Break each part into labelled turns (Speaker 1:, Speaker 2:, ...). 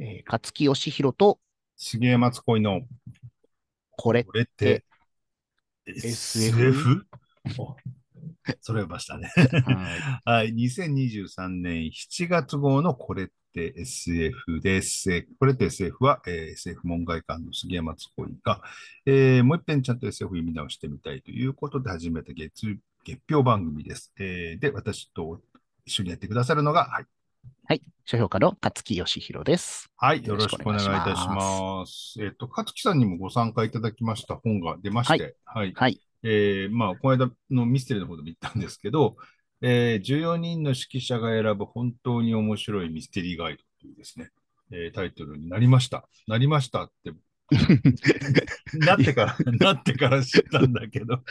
Speaker 1: えー、勝木
Speaker 2: 義弘と、杉江松恋の、これって、SF? それましたねはい。はい。2023年7月号のこれって SF です。これって SF は、えー、SF 門外観の杉山津恋が、えー、もう一遍ちゃんと SF 読み直してみたいということで始めた月月表番組です。えー、で、私と一緒にやってくださるのが、はい、はい。書評家の勝木義弘です。はい。よろしくお願いいたします。えっ、と、勝木さんにもご参加いただきました本が出まして、はい。はい、はい、えー、まあ、この間のミステリーの方でも言ったんですけど、えー、14人の指揮者が選ぶ本当に面白いミステリーガイドというですね、えー、タイトルになりました。なりましたって、なってから、なってから知ったんだけど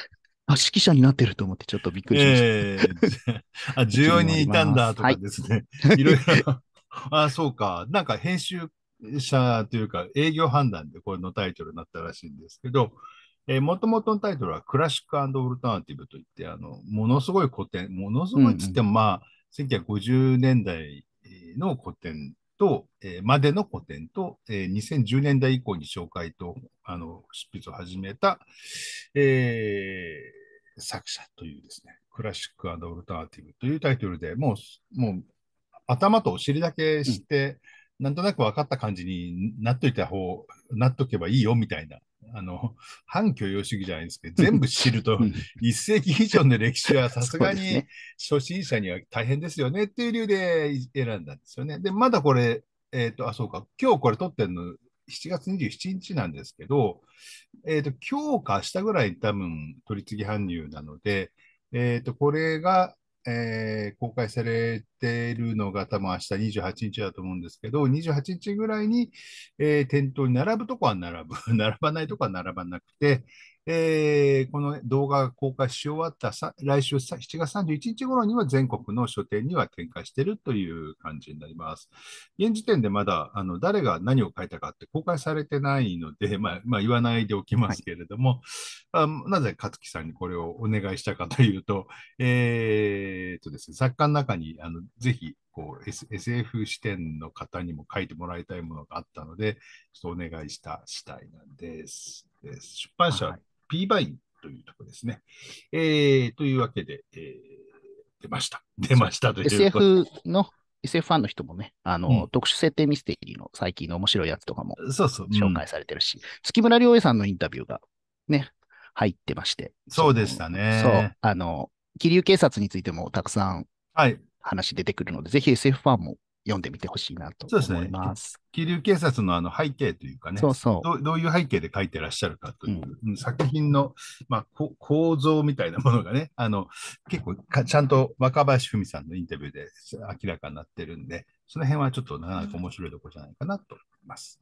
Speaker 2: あ、指揮者になってると思ってちょっとびっくりしました。えー、あ、需 要にいたんだとかですね。はい、ろいろ。あ、そうか。なんか編集者というか営業判断でこれのタイトルになったらしいんですけど、えー、もともとのタイトルはクラシックオルタナティブといって、あの、ものすごい古典、ものすごいっつっても、まあ、うんうん、1950年代の古典と、えー、までの古典と、えー、2010年代以降に紹介と、あの、執筆を始めた、えー、作者というですね、クラシックアドルタナティブというタイトルでもう、もう頭とお尻だけ知って、うん、なんとなく分かった感じになっといた方、なっとけばいいよみたいな、あの、反許容主義じゃないですけど、全部知ると、1世紀以上の歴史は さすがに初心者には大変ですよねっていう理由で選んだんですよね。で、まだこれ、えっ、ー、と、あ、そうか、今日これ撮ってるの、7月27日なんですけど、えー、と、今日か明日ぐらい多分取り次ぎ搬入なので、えー、と、これが、えー、公開されているのが多分明日28日だと思うんですけど、28日ぐらいに、えー、店頭に並ぶとこは並ぶ、並ばないとこは並ばなくて、えー、この動画が公開し終わった来週7月31日頃には全国の書店には展開しているという感じになります。現時点でまだあの誰が何を書いたかって公開されてないので、まあ、まあ、言わないでおきますけれども、はい、あなぜ勝木さんにこれをお願いしたかというと、えー、っとですね、作家の中にあのぜひこう、S、f 視点の方にも書いてもらいたいものがあったので、ちょっとお願いした次第なんです。出版社、はい P バインというところですね。えー、というわけで、えー、出ました。出ましたという SF の SF ファンの人もね、
Speaker 1: あの、うん、特殊設定ミステリーの最近の面白いやつとかも紹介されてるし、そうそううん、月村良平さんのインタビューがね、入ってまして。そうでしたね。そう。あの、桐生警察についてもたくさん話出てくるので、はい、ぜひ SF ファンも読んでみてほしいなと
Speaker 2: 思います。ね。気ね、警察のあの背景というかねそうそうどういう背景で書いてらっしゃるかという、うん、作品の、まあ、構造みたいなものがね、あの結構ちゃんと若林文さんのインタビューで明らかになってるんで、その辺はちょっとなかなか面白いとこじゃないかなと思います。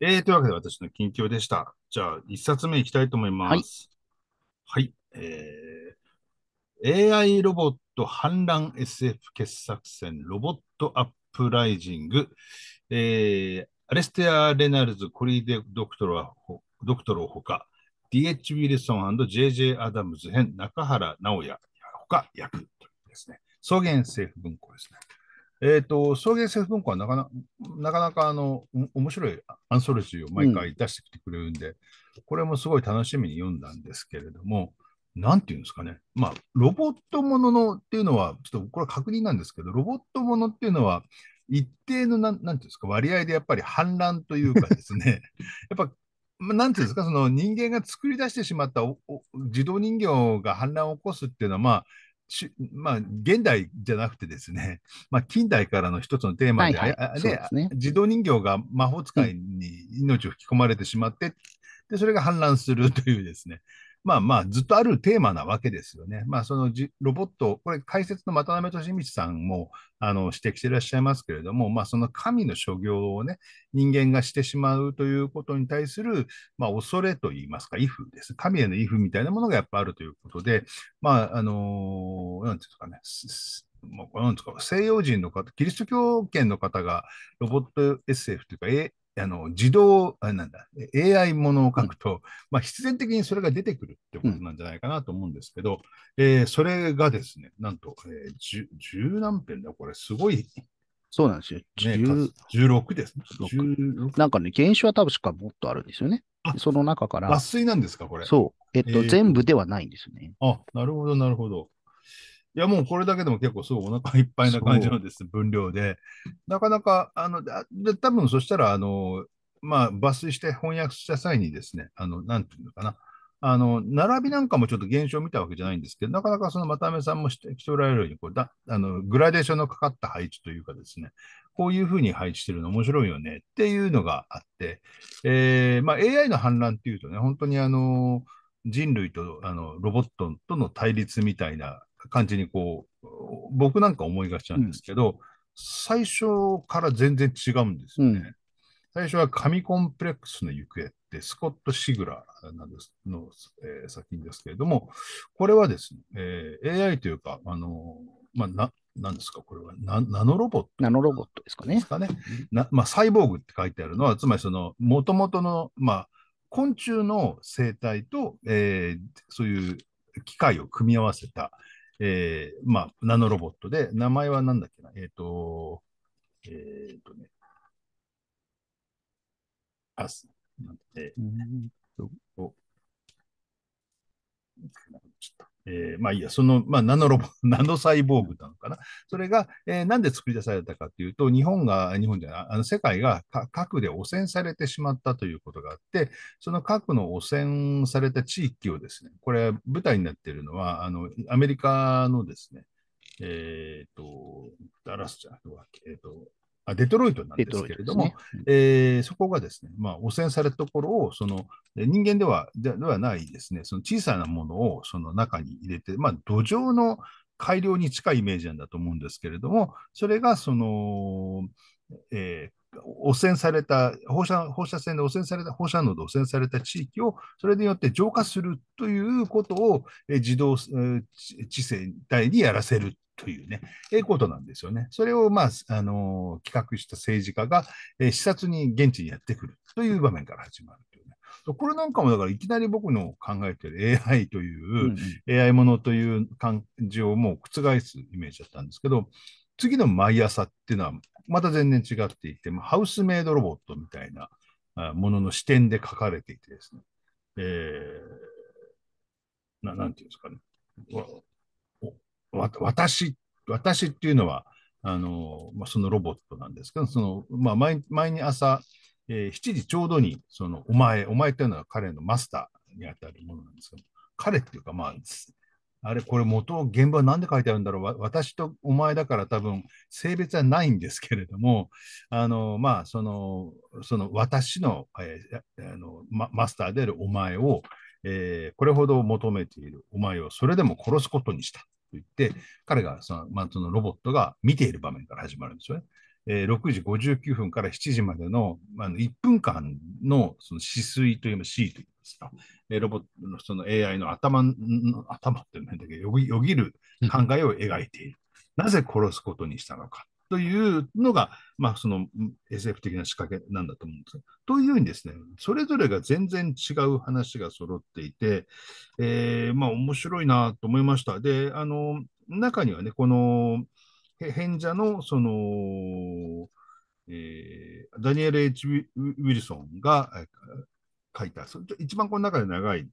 Speaker 2: うん、えー、というわけで私の近況でした。じゃあ、1冊目いきたいと思います。はい、はい、えー、AI ロボット反乱 SF 傑作戦ロボットアッププライジング、えー、アレステア・レナルズ、コリーデ・ドクトロドクトロほか、D.H. ウィルソン &J.J. アダムズ編、中原直也ほか役というですね、草原政府文庫ですね。えっ、ー、と、草原政府文庫はなかななかなかあの面白いアンソロジーを毎回出してきてくれるんで、うん、これもすごい楽しみに読んだんですけれども、なんていうんですかね、まあ、ロボットもののっていうのは、ちょっとこれは確認なんですけど、ロボットものっていうのは、一定のなん、なんていうんですか、割合でやっぱり反乱というかですね、やっぱ、なんていうんですか、その人間が作り出してしまったおお自動人形が反乱を起こすっていうのは、まあ、しまあ、現代じゃなくてですね、まあ、近代からの一つのテーマで、あり、でね、自動人形が魔法使いに命を吹き込まれてしまって、でそれが氾濫するというですね、まあまあ、ずっとあるテーマなわけですよね。まあ、そのじロボット、これ、解説の渡辺俊光さんもあの指摘していらっしゃいますけれども、まあ、その神の所業をね、人間がしてしまうということに対する、まあ、恐れといいますか、畏怖です。神への畏怖みたいなものがやっぱあるということで、まあ、あのー、なんていうんですかね、もうなんですか西洋人の方、キリスト教圏の方がロボット SF というか、あの自動、あれなんだ、AI ものを書くと、うん、まあ、必然的にそれが出てくるってことなんじゃないかなと思うんですけど、うん、えー、それがですね、なんと、えー、十十何編だ、これ、すごい。そうなんですよ。ね、16ですね。
Speaker 1: なんかね、原種は多分しかもっとあるんですよね。その中から。抜粋なんです
Speaker 3: か、これ。そう。えっと、えー、
Speaker 1: 全部ではないんですね。
Speaker 2: あ、なるほど、なるほど。いや、もうこれだけでも結構すごいお腹いっぱいな感じのです、分量で。なかなか、あの、で多分そしたら、あの、まあ、抜粋して翻訳した際にですね、あの、なんていうのかな。あの、並びなんかもちょっと現象を見たわけじゃないんですけど、なかなかそのまためさんもしておられるように、こうだあの、グラデーションのかかった配置というかですね、こういうふうに配置してるの面白いよねっていうのがあって、えー、まあ、AI の反乱っていうとね、本当にあの、人類とあのロボットとの対立みたいな感じにこう、僕なんか思いがちなんですけど、うん、最初から全然違うんですよね。うん、最初は紙コンプレックスの行方って、スコット・シグラーなんですの、えー、作品ですけれども、これはですね、えー、AI というか、あのー、まあ、な、なんですか、これはナナノロボット、ね、ナノロボットですかね。なまあ、サイボーグって書いてあるのは、つまりその、もともとの、まあ、昆虫の生態と、えー、そういう機械を組み合わせた、えー、まあ、ナノロボットで、名前はなんだっけな、えっ、ー、と、えっ、ー、とね、
Speaker 3: あ、す。なんて、えちょっと、
Speaker 2: えー、まあいいや、その、まあ、ナノロボ、ナノサイボーグなのかな。それが、えー、なんで作り出されたかというと、日本が、日本じゃない、あの世界が核で汚染されてしまったということがあって、その核の汚染された地域をですね、これ、舞台になっているのは、あの、アメリカのですね、えっ、ー、と、ダラスじゃなくて、えっ、ー、と、あデトロイトなんですけれども、ねえー、そこがですね、まあ、汚染されたところをその人間ではではないですね、その小さなものをその中に入れて、まあ、土壌の改良に近いイメージなんだと思うんですけれども、それがその、えー、汚染された放射、放射線で汚染された、放射能で汚染された地域を、それによって浄化するということを、え自動、えー、知性体にやらせるというね、ええことなんですよね。それを、まあ、あの企画した政治家が、えー、視察に現地にやってくるという場面から始まるというね。これなんかも、だからいきなり僕の考えてる AI という、うん、AI ものという感じをもう覆すイメージだったんですけど、次の毎朝っていうのは、また全然違っていて、ハウスメイドロボットみたいなものの視点で書かれていてですね、えー、ななんていうんですか
Speaker 3: ね。
Speaker 2: 私、私っていうのは、あの、まあ、そのロボットなんですけど、その、まあ毎、毎朝、えー、7時ちょうどに、その、お前、お前というのは彼のマスターにあたるものなんですけど、彼っていうか、まあ、あれ、これ元、現場なんで書いてあるんだろう、私とお前だから多分、性別はないんですけれども、あの、まあ、その、その、私の、えー、あのママスターであるお前を、えー、これほど求めているお前をそれでも殺すことにした。言って、彼がその、まあ、そのロボットが見ている場面から始まるんですよね。えー、6時59分から7時までの、まあ、1分間のその止水というか C といいますか、えー、ロボットのその AI の頭の頭って何だっよぎる考えを描いている。なぜ殺すことにしたのかというのが、まあ、その SF 的な仕掛けなんだと思うんですというようにですね、それぞれが全然違う話が揃っていて、えー、まあ、面白いなと思いました。で、あの、中にはね、この、変者の、その、えー、ダニエル・ H・ ウィルソンが書いた、一番この中で長い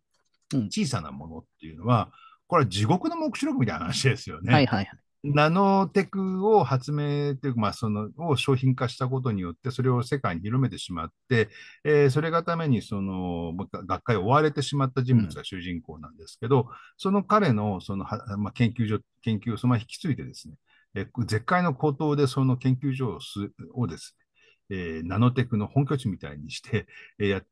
Speaker 2: 小さなものっていうのは、これは地獄の目視録みたいな話ですよね。はいはいはい。ナノテクを発明というか、まあ、そのを商品化したことによって、それを世界に広めてしまって、えー、それがためにその学会を追われてしまった人物が主人公なんですけど、うん、その彼のその、まあ、研究所、研究をその引き継いでですね、えー、絶海の高騰でその研究所をですね、えー、ナノテクの本拠地みたいにして、えー、やっ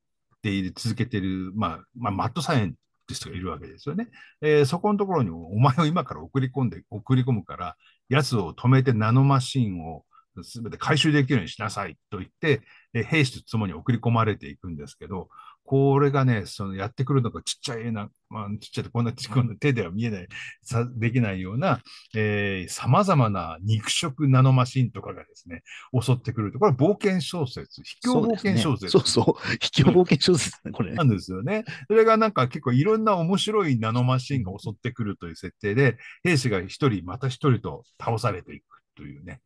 Speaker 2: ている、続けている、まあ、まあ、マッドサイエン人がいるわけですよね。えー、そこのところにお前を今から送り込んで、送り込むから、やつを止めてナノマシンを全て回収できるようにしなさいと言って、え兵士と共に送り込まれていくんですけど、これがね、そのやってくるのがちっちゃいな、まあ、ちっちゃいこんな、こんな手では見えない、さできないような、えー、様々な肉食ナノマシンとかがですね、襲ってくると、これ冒険小説、秘境冒険小説。そう,、ね、そうそう秘境冒険小説ね、これ。なんですよね。それがなんか結構いろんな面白いナノマシンが襲ってくるという設定で、兵士が一人、また一人と倒されていくというね。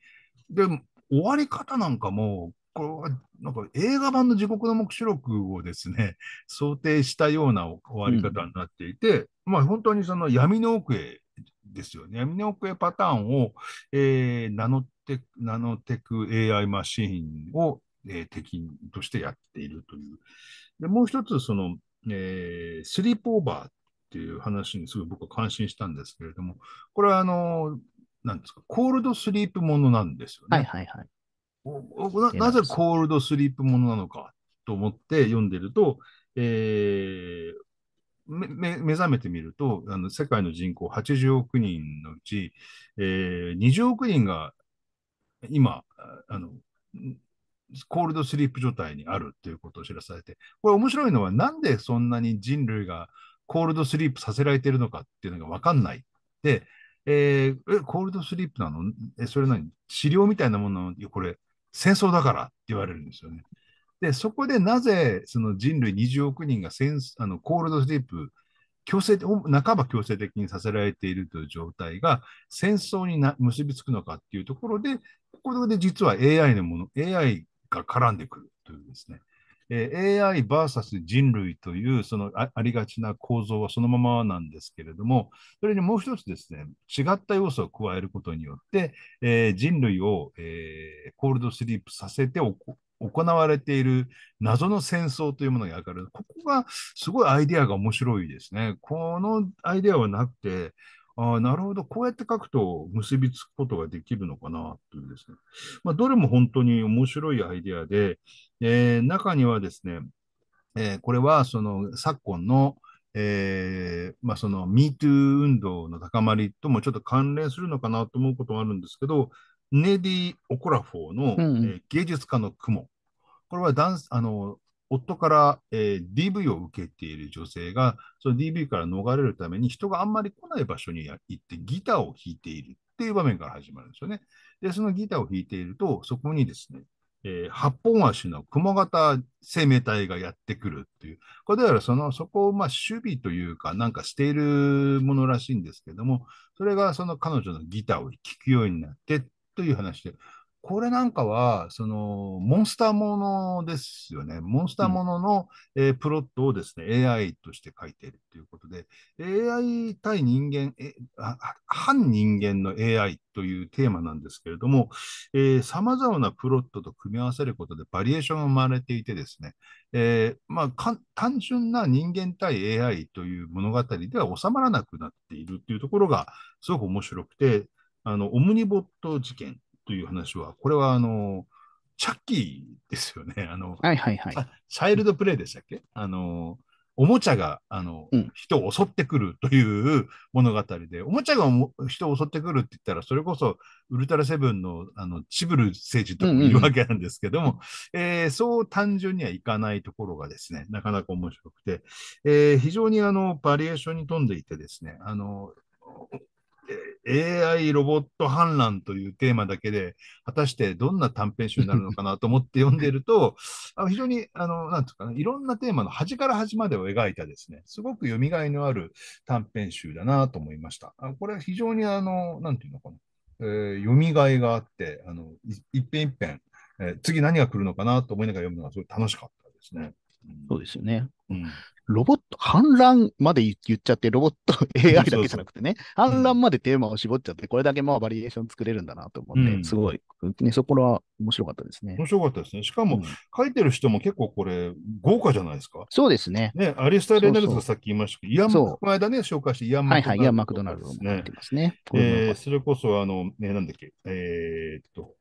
Speaker 2: で、終わり方なんかも、こはなんか映画版の地獄の目視録をですね、想定したような終わり方になっていて、うん、まあ本当にその闇の奥へですよね。闇の奥へパターンを、えー、ナノテク、ナノテク AI マシンを、えー、敵としてやっているという。で、もう一つ、その、えー、スリープオーバーっていう話にすごい僕は感心したんですけれども、これはあの、なんですか、コールドスリープものなんですよね。はいはいはい。なぜコールドスリープものなのかと思って読んでると、えー、目覚めてみるとあの、世界の人口80億人のうち、えー、20億人が今あの、コールドスリープ状態にあるということを知らされて、これ面白いのは、なんでそんなに人類がコールドスリープさせられているのかっていうのが分かんない。で、えー、えコールドスリープなのえそれ何治療みたいなもののこれ、戦争だからって言われるんですよね。で、そこでなぜその人類20億人が戦あのコールドスリープ、強制半ば強制的にさせられているという状態が戦争にな結びつくのかっていうところで、ここで実は AI のもの、AI が絡んでくるというですね。え AIVS 人類というそのありがちな構造はそのままなんですけれども、それにもう一つですね、違った要素を加えることによって、えー、人類を、えー、コールドスリープさせて行われている謎の戦争というものが上がる。ここがすごいアイデアが面白いですね。このアイデアはなくて、ああ、なるほど。こうやって書くと結びつくことができるのかな、というですね。まあ、どれも本当に面白いアイデアで、えー、中にはですね、えー、これはその昨今の、えー、まあ、その MeToo 運動の高まりともちょっと関連するのかなと思うことがあるんですけど、ネディ・オコラフォーの、うんえー、芸術家の雲。これはダンスあの夫から、えー、DV を受けている女性が、その DV から逃れるために人があんまり来ない場所に行ってギターを弾いているっていう場面から始まるんですよね。で、そのギターを弾いていると、そこにですね、えー、本足の雲型生命体がやってくるっていう、これだからそのそこをまあ守備というか、なんかしているものらしいんですけども、それがその彼女のギターを聴くようになってという話で、これなんかは、その、モンスターものですよね。モンスターものの、うん、えー、プロットをですね、AI として書いているということで、AI 対人間、え反人間の AI というテーマなんですけれども、さまざまなプロットと組み合わせることでバリエーションが生まれていてですね、えー、まあ、単純な人間対 AI という物語では収まらなくなっているというところが、すごく面白くて、あのオムニボット事件という話は、これはあの、チャッキーですよね。あの、はいはいはい。チャイルドプレイでしたっけあの、おもちゃがあの、うん、人を襲ってくるという物語で、おもちゃが人を襲ってくるって言ったら、それこそウルトラセブンのあのチブル政治ともいうわけなんですけども、うんうん、えー、そう単純にはいかないところがですね、なかなか面白くて、えー、非常にあのバリエーションに富んでいてですね、あの AI ロボット反乱というテーマだけで、果たしてどんな短編集になるのかなと思って読んでいると、あ非常に、あの、なんていうかな、いろんなテーマの端から端までを描いたですね、すごく蘇りのある短編集だなと思いました。これは非常に、あの、なんていうのかな、えー、蘇りがあって、あの、一編一編、えー、次何が来るのかなと思いながら読むのがすごい楽しかっ
Speaker 3: たですね。
Speaker 1: うん、そうですよね。うんロボット、反乱まで言っちゃって、ロボット AI だけじゃなくてね、反乱までテーマを絞っちゃって、これだけまあバリエーション作れるんだなと思
Speaker 2: って、うん、すごい、ね、そこは面白かったですね。面白かったですね。しかも、うん、書いてる人も結構これ、豪華じゃないですか。そうですね。ね、アリスタ・レナルズがさっき言いましたけど、イアンこの間ね、
Speaker 1: 紹介してイアン・マクドナルド、ね。はいはい、イアン・マクドナルドも
Speaker 2: ってますね。えー、それこそ、あの、ね、なんだっけ、えー、っと、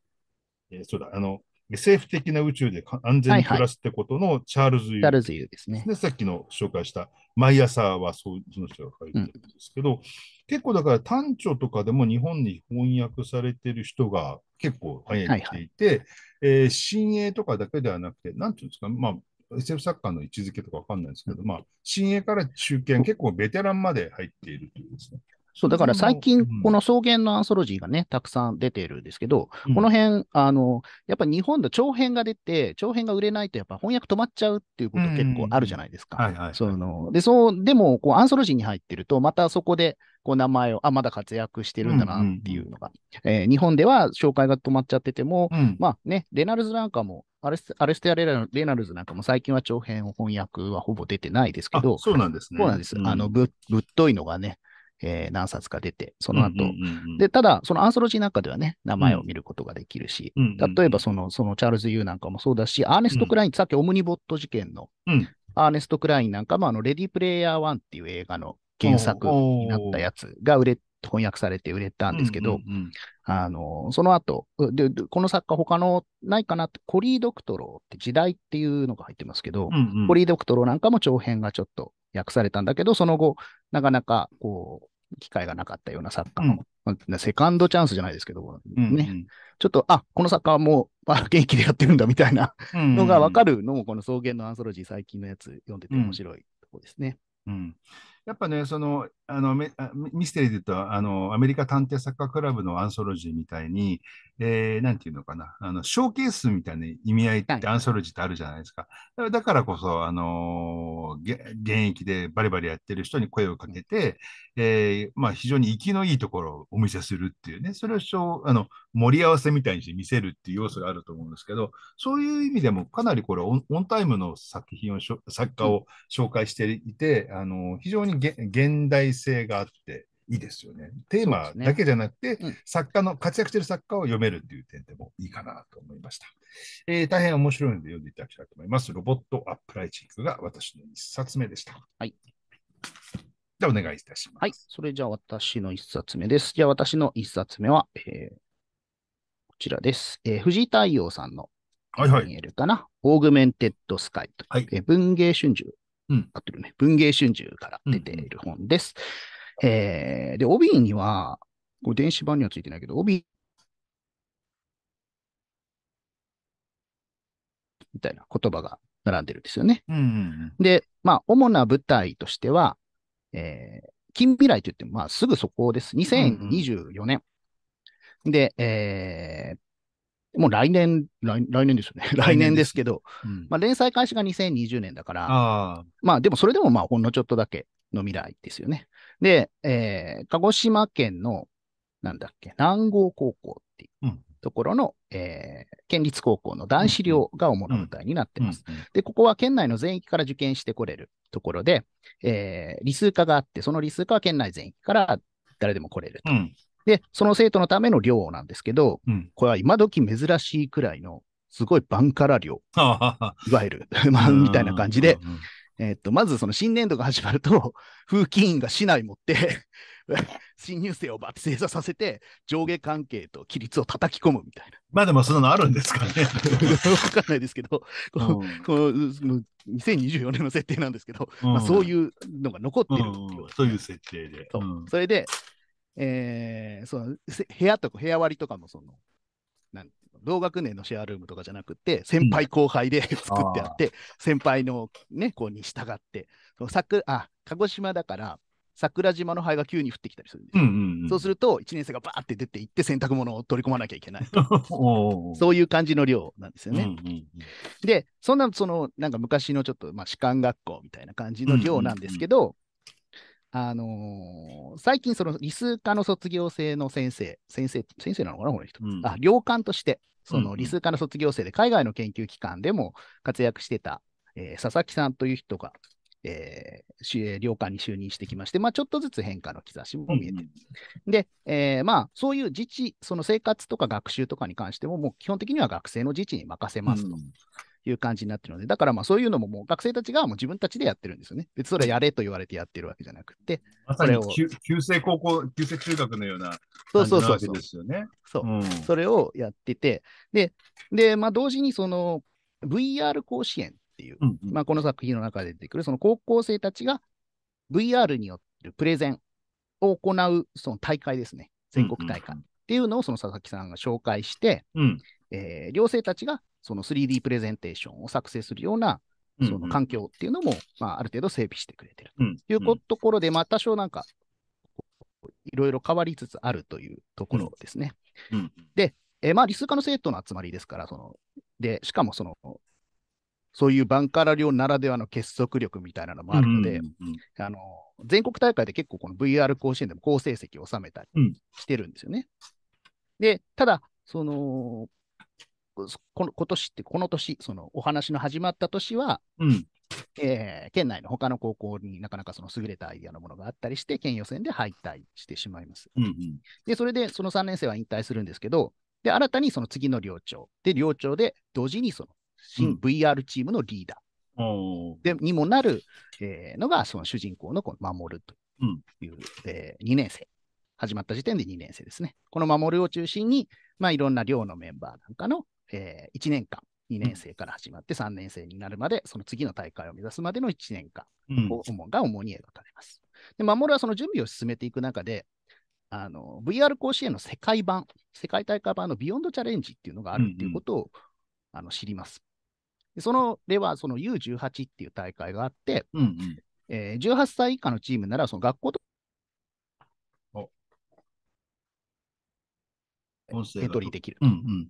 Speaker 2: えー、そうだ、あの、SF 的な宇宙で安全に暮らすってことのチャールズ・ユー、チャールズ・ユーですね。さっきの紹介した毎朝はそうその人が書いてるんですけど、うん、結構だから短著とかでも日本に翻訳されてる人が結構早いに来ていて、新鋭とかだけではなくて、なんていうんですか、まあ、SF 作家の位置づけとかわかんないですけど、まあ、新鋭から中堅、結構ベテランまで入っているというですね。そう、だから最近、この草原のアンソロジーがね、
Speaker 1: たくさん出てるんですけど、この辺、あの、やっぱ日本で長編が出て、長編が売れないと、やっぱ翻訳止まっちゃうっていうこと結構あるじゃないですか。はい。で、そう、でも、こう、アンソロジーに入ってると、またそこで、こう名前を、あ、まだ活躍してるんだなっていうのが、え日本では紹介が止まっちゃってても、まあね、レナルズなんかも、アレスアレステアレナ・レナルズなんかも最近は長編を翻訳はほぼ出てないですけど、そうなんですね。そうなんです。うん、あのぶ、ぶっといのがね、えー、何冊か出て、その後、うんうんうんうん、で、ただ、そのアンソロジーなんかではね、名前を見ることができるし、うんうんうん、例えばその、そのチャールズ・ユーなんかもそうだし、アーネスト・クライン、うん、さっきオムニボット事件の、うん、アーネスト・クラインなんかも、あの、レディプレイヤー1っていう映画の原作になったやつが売れ、翻訳されて売れたんですけど、うんうん
Speaker 3: うん、あの、
Speaker 1: その後で、この作家他のないかなって、コリー・ドクトローって時代っていうのが入ってますけど、うんうん、コリー・ドクトローなんかも長編がちょっと訳されたんだけど、その後、なかなかこう、機会がなかったような作家の、うん、セカンドチャンスじゃないですけど、ね、うんうん、ちょっと、あ、この作家はもう、あ、元気でやってるんだみたいなのがわかるのも、この草原のアンソロジー最近のやつ読んでて面白いとこですね。
Speaker 2: うん、やっぱね、そのあのミステリーで言うとあの、アメリカ探偵作家クラブのアンソロジーみたいに、えー、なんていうのかなあの、ショーケースみたいな意味合いって、アンソロジーってあるじゃないですか。はい、だからこそ、あのー、現役でバリバリやってる人に声をかけて、えーまあ、非常に生きのいいところをお見せするっていうね、それをあの盛り合わせみたいにして見せるっていう要素があると思うんですけど、そういう意味でも、かなりこれオン、オンタイムの作品を、作家を紹介していて、あのー、非常に現代性があっていいですよね。テーマだけじゃなくて、ねうん、作家の、活躍している作家を読めるっていう点でもいいかなと思いました。えー、大変面白いので読んでいただきたいと思います。ロボットアップライチングが私の1冊目でした。はい。じゃあお願いいたし
Speaker 1: ます。はい。それじゃあ私の1冊目です。じゃあ私の1冊目は、えー、こちらです。えー、藤井太陽さんのはいはい。見えるかな。オーグメンテッドスカイと、はい、文芸春秋うん、ってるね、文芸春秋から出ている本です。うん、えー、で、帯には、これ電子版にはついてないけど、帯みたいな言葉が並んでるんですよね。うんうんうん、で、まあ、主な舞台としては、えー、近未来といっても、まあ、すぐそこです。2024年。うんうん、で、えー、もう来年、来来年ですよね。来年ですけど、うん、まあ、連載開始が2020年だから、あまあでもそれでもまあほんのちょっとだけの未来ですよね。で、えー、鹿児島県の、なんだっけ、南郷高校っていうところの、うん、えー、県立高校の男子寮が主な舞台になってます、で、ここは県内の全域から受験してこれるところで、えー、理数科があって、その理数科は県内全域から誰でも来れると。で、その生徒のための量なんですけど、うん、これは今時珍しいくらいの、すごいバンカラ量、いわゆる、みたいな感じで、えっと、まずその新年度が始まると、風紀委員が市内持って 新入生をバッて正座させて、上下関係と規律を叩き込むみたいな。まあでもそんなのあるんですかね。わかんないですけど、うん、この2024年の設定なんですけど、うん、まあ、そういうのが残ってるっていう、
Speaker 2: うん、そういう設定で。
Speaker 1: それで、えー、その部屋とか部屋割りとかもその、なん同学年のシェアルームとかじゃなくて、先輩後輩で作ってあって、先輩の、ね、子に従って、その桜あ鹿児島だから、桜島の灰が急に降ってきたりするんですう
Speaker 3: んうんうん、そう
Speaker 1: すると、1年生がバーって出て行って、洗濯物を取り込まなきゃいけないそういう感じの量なんですよね。うんうんうん、で、そんな、その、なんか昔のちょっと、まあ、士官学校みたいな感じの量なんですけど、うんうんうん、あのー、最近、その理数科の卒業生の先生、先生、先生なのかな、この人。うん、あ、領官として、その理数科の卒業生で海外の研究機関でも活躍してた、えー、佐々木さんという人が、えー、領官に就任してきまして、まあ、ちょっとずつ変化の兆しも見えてる。うん、で、えー、まあ、そういう自治、その生活とか学習とかに関しても、もう基本的には学生の自治に任せますと。うん、いう感じになってるので、だからまあそういうのももう学生たちがもう自分たちでやってるんですよね。別にそれやれと言われてやってるわけじゃなくて。
Speaker 2: まさに旧制高校、旧制中学のような感じなわけですよね。そうそうそうそ
Speaker 1: それをやってて、で、でまあ、同時にその VR 甲子園っていう、うんうん、まあ、この作品の中で出てくるその高校生たちが VR によるプレゼンを行うその大会ですね。全国大会。っていうのをその佐々木さんが紹介して、うん、えー、寮生たちがその 3D プレゼンテーションを作成するような、その環境っていうのも、うんうん、まあ、ある程度整備してくれてるというところで、まあ、多少なんか、いろいろ変わりつつあるというところですね。うんうん、で、えー、まあ、理数科の生徒の集まりですから、その、で、しかもその、そういうバンカラ寮ならではの結束力みたいなのもあるので、うんうんうん、あの全国大会で結構この VR 甲子園でも好成績を収めたりしてるんですよね。うん、で、ただ、その、この今年って、この年、そのお話の始まった年は、うん、えー、県内の他の高校になかなかその優れたアイデアのものがあったりして、県予選で敗退してしまいます。うんうん、で、それでその3年生は引退するんですけど、で、新たにその次の寮長、で、寮長で同時にその新 VR チームのリーダー、うん、でにもなる、えー、のが、その主人公のこの守るという、うん、えー、2年生。始まった時点で2年生ですね。この守るを中心に、まあ、いろんな寮のメンバーなんかのえー、1年間、2年生から始まって3年生になるまで、その次の大会を目指すまでの1年間を主、うん、が主に描かれます。で、守はその準備を進めていく中で、あの、VR 甲子園の世界版、世界大会版のビヨンドチャレンジっていうのがあるっていうことを、うんうん、あの知ります。でその例は、その U18 っていう大会があって、うんうん、えー、18歳以下のチームなら、その学校とエントリーできる。うんうん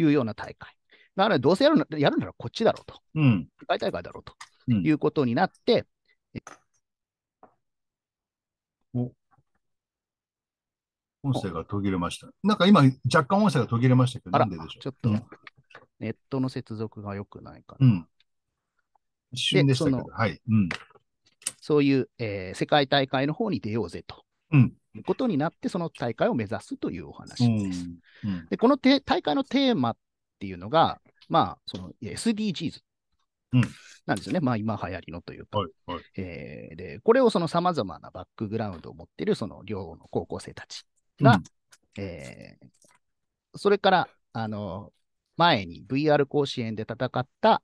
Speaker 1: いうような大会。だからどうせやるやるならこっちだろうと。うん、世界大会だろうと、
Speaker 3: うん、い
Speaker 2: うことになって、お音声が途切れました。なんか今、若干音声が途切れましたけど、なんででしょう。ちょっと、
Speaker 1: ネットの接続が良くないか
Speaker 2: な。うん、
Speaker 3: 一瞬でしたけど、はい。うん、
Speaker 1: そういう、えー、世界大会の方に出ようぜと。うん、ことになって、その大会を目指すというお話
Speaker 3: です。うんう
Speaker 1: ん、でこの大会のテーマっていうのが、まあ、その SDGs なんですよね、まあ、今流行りのというか、はいはい、えー、でこれをそのさまざまなバックグラウンドを持っているその両の高校生たちが、うん、えー、それからあの前に VR 甲子園で戦った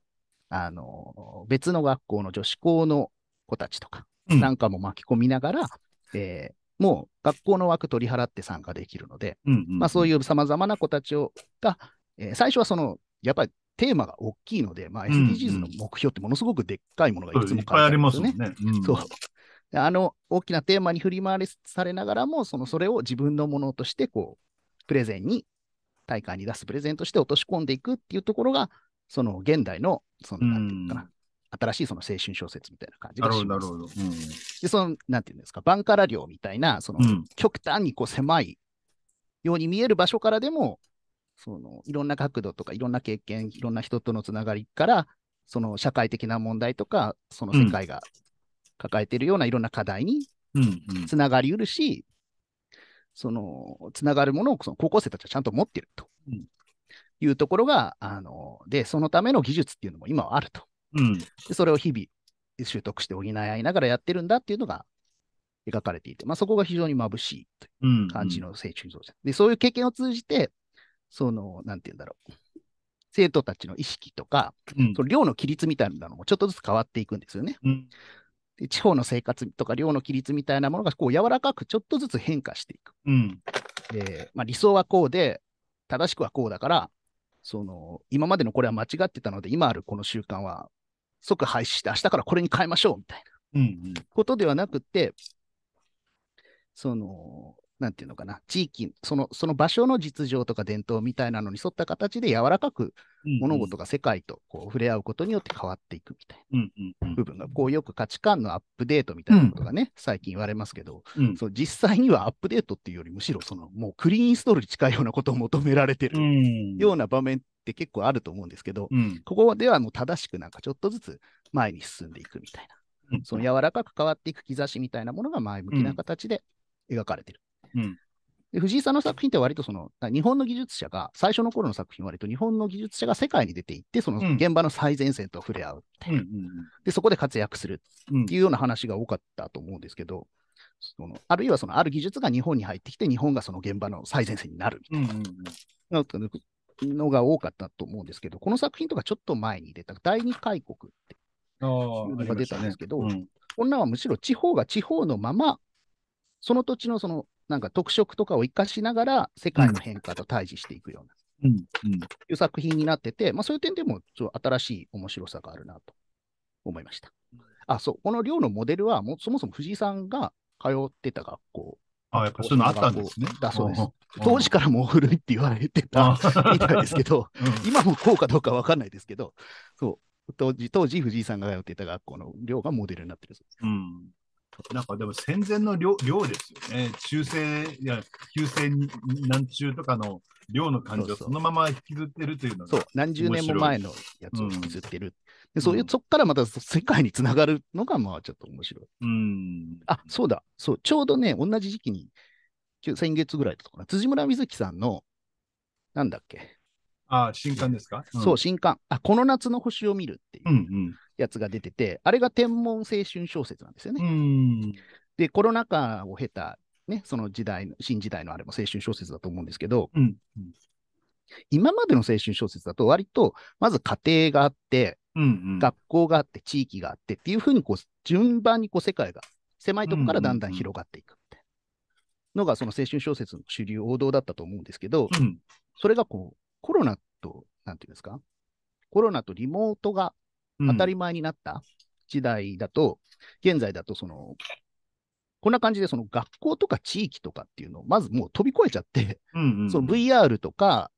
Speaker 1: あの別の学校の女子校の子たちとかなんかも巻き込みながら、うん、えー、もう学校の枠取り払って参加できるので、まあ、そういうさまざまな子たちをが、えー、最初はそのやっぱりテーマが大きいので、まあ、SDGs の目標ってものすごくでっかいものがいつも、いっぱいありますね。そうあの大きなテーマに振り回されながらも、そのそれを自分のものとしてこうプレゼンに、大会に出すプレゼンとして落とし込んでいくっていうところが、その現代の、そのなんていうかな、新しいその青春小説みたいな感じがします。なるほど、うん、で、その、なんていうんですか、バンカラ寮みたいな、その、うん、極端にこう狭いように見える場所からでも、その、いろんな角度とか、いろんな経験、いろんな人とのつながりから、その社会的な問題とか、その世界が抱えているようないろんな課題につながりうるし、うんうん、そのつながるものをその高校生たちはちゃんと持ってるというところが、あので、そのための技術っていうのも今はあるとうん、でそれを日々習得して補い合いながらやってるんだっていうのが描かれていて、まあ、そこが非常に眩しいという感じの青春像です、うんうん、で、そういう経験を通じて、その、なんて言うんだろう。生徒たちの意識とか、うん、その量の規律みたいなのもちょっとずつ変わっていくんですよね。うん、で地方の生活とか量の規律みたいなものがこう柔らかくちょっとずつ変化していく。
Speaker 3: うん、で
Speaker 1: まあ、理想はこうで、正しくはこうだから、その今までのこれは間違ってたので、今あるこの習慣は即廃止して、明日からこれに変えましょうみたいなことではなくて、うんうん、その、なんていうのかな、地域、そのその場所の実情とか伝統みたいなのに沿った形で柔らかく物事が世界とこう触れ合うことによって変わっていくみたいな部分が、こうよく価値観のアップデートみたいなことがね、最近言われますけど、うん、そう実際にはアップデートっていうよりむしろそのもうクリーンインストールに近いようなことを求められてるような場面って結構あると思うんですけど、うん、ここではもう正しくなんかちょっとずつ前に進んでいくみたいな、その柔らかく変わっていく兆しみたいなものが前向きな形で描かれてる。うんで藤井さんの作品って割とその、日本の技術者が、最初の頃の作品は割と日本の技術者が世界に出ていって、その現場の最前線と触れ合うみたいな、うん、で、そこで活躍するっていうような話が多かったと思うんですけど、そのあるいはそのある技術が日本に入ってきて、日本がその現場の最前線になるみたいなのが多かったと思うんですけど、この作品とかちょっと前に出た、第二開国っていうのが出たんですけど、ねうん、女はむしろ地方が地方のまま、その土地のそのなんか特色とかを生かしながら、世界の変化と対峙していくような、うんうん、いう作品になってて、まあ、そういう点でもちょ新しい面白さがあるなと思いました。あ、そう、この寮のモデルはも、そもそも藤井さんが通ってた学校。あやっぱそういうのあったんですね。だそうです。当時からもう古いって言われてたみたいですけど、うん、今もこうかどうかわかんないですけど、そう当時、当時藤
Speaker 2: 井さんが通ってた学校の寮がモデルになってるそうです。うんなんかでも戦前の量量ですよね。中世、いや、旧世何中とかの量の感じをそのまま引きずってるというのがそう何十年も前の
Speaker 1: やつを引きずってる。うん、でそういう、そこからまた世界につながるのが、まあちょっと面白い。
Speaker 2: う
Speaker 3: ん。
Speaker 1: あ、そうだ、そう、ちょうどね、同じ時期に、先月ぐらいだったかな、辻村瑞希さんの、なんだ
Speaker 2: っけ、あ新刊ですか、うん、そう、
Speaker 1: 新刊。あ、この夏の星を見るっていうやつが出てて、うんうん、あれが天文青春小説なんですよ
Speaker 3: ね。
Speaker 1: で、コロナ禍を経た、ね、その時代の、新時代のあれも青春小説だと思うんですけど、うんうん、今までの青春小説だと、割と、まず家庭があって、うんうん、学校があって、地域があってっていうふうにこう、順番にこう世界が、狭いとこからだんだん広がっていくってのが、その青春小説の主流王道だったと思うんですけど、うん、それがこう、コロナと、なんていうんですか、コロナとリモートが当たり前になった時代だと、うん、現在だと、その、こんな感じで、その学校とか地域とかっていうのを、まずもう飛び越えちゃって、うんうん、その VR とか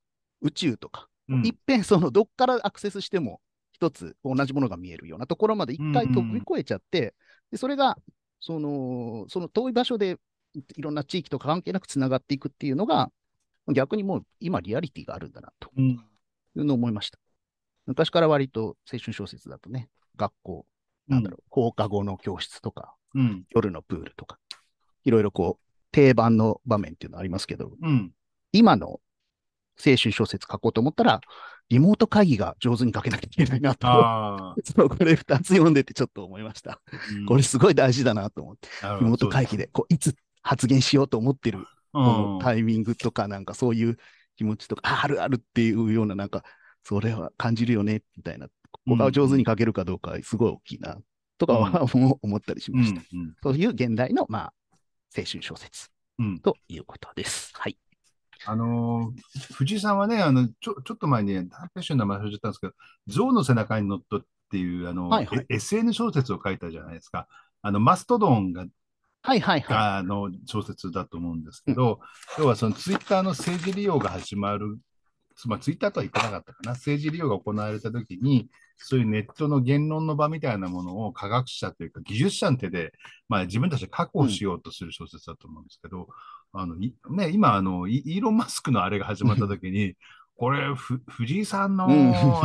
Speaker 1: 宇宙とか、うん、いっぺんそのどっからアクセスしても、一つ同じものが見えるようなところまで一回飛び越えちゃって、うんうん、でそれが、その、その遠い場所でいろんな地域とか関係なくつながっていくっていうのが、逆にもう今リアリティがあるんだなというのを思いました。うん、昔から割と青春小説だとね、学校、なんだろう、放課後の教室とか、うん、夜のプールとか、いろいろこう、定番の場面っていうのありますけど、うん、今の青春小説書こうと思ったら、リモート会議が上手に書けなきゃいけないなと、そのこれ2つ読んでてちょっと思いました。うん、これすごい大事だなと思って、リモート会議でこういつ発言しようと思ってるのタイミングとか、なんかそういう気持ちとか、あるあるっていうような、なんか、それは感じるよね、みたいな。ここを上手に書けるかどうか、すごい大きいな、とかは、うん、思ったりしました。うんうん、そういう現代の、まあ、
Speaker 2: 青春小説ということです。はい。あのー、藤井さんはね、あのちょちょっと前に、ね、何ページの名前をれちったんですけど、象の背中に乗っとっていうあの、はいはい、SN 小説を書いたじゃないですか。あのマストドンがはいはいはい、あの小説だと思うんですけど、うん、要はそのツイッターの政治利用が始まる、まあ、ツイッターとはいかなかったかな、政治利用が行われたときに、そういうネットの言論の場みたいなものを科学者というか技術者の手で、まあ、自分たちで確保しようとする小説だと思うんですけど、うん、あのね、今あのイ、イーロン・マスクのあれが始まったときに、これふ、藤井さんの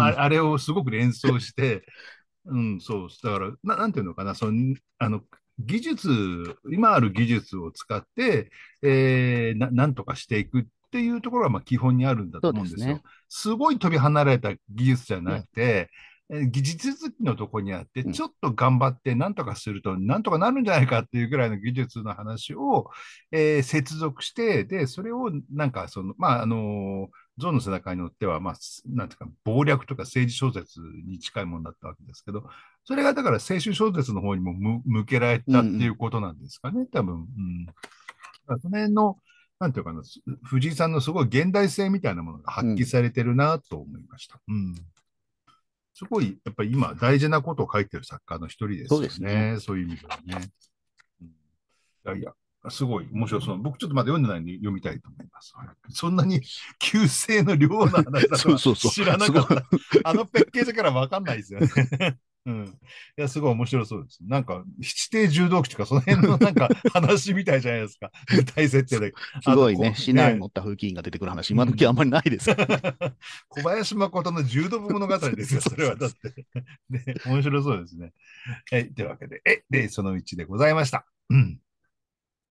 Speaker 2: あれをすごく連想して、うん、そう、だから、ななんていうのかな、そのあの技術、今ある技術を使って、えー、ななんとかしていくっていうところはまあ基本にあるんだと思うんですよ。すね、すごい飛び離れた技術じゃなくて、う技術好きのとこにあって、ちょっと頑張ってなんとかすると、なんとかなるんじゃないかっていうぐらいの技術の話を、えー、接続して、で、それをなんかその、まあ、あのー象の背中に乗っては、まあ、なんていうか、謀略とか政治小説に近いものだったわけですけど、それがだから青春小説の方にも向けられたっていうことなんですかね、うん、多分。うん、その辺の、なんていうかな、藤井さんのすごい現代性みたいなものが発揮されてるなと思いました。うん、うんすごい、やっぱり今、大事なことを書いてる作家の一人ですよね。そうですね。そういう意味ではね。うん、いやいや、すごい面白そう。僕ちょっとまだ読んでないんで読みたいと思います。そんなに旧姓の量の話だと 知らなかった。そうそうそうあのペッケージからわかんないですよね。うん。いや、すごい面白そうです。なんか、七帝柔道口とか、その辺のなんか話みたいじゃないですか。
Speaker 1: 舞台設定で。すごいね、市内に乗った風紀が出てくる話、今時あんまりないです、ね、
Speaker 2: 小林誠の柔道部物語ですよ、それは。だって。ね、面白そうですね。はい、というわけで、え、で、その道でございました。
Speaker 3: うん。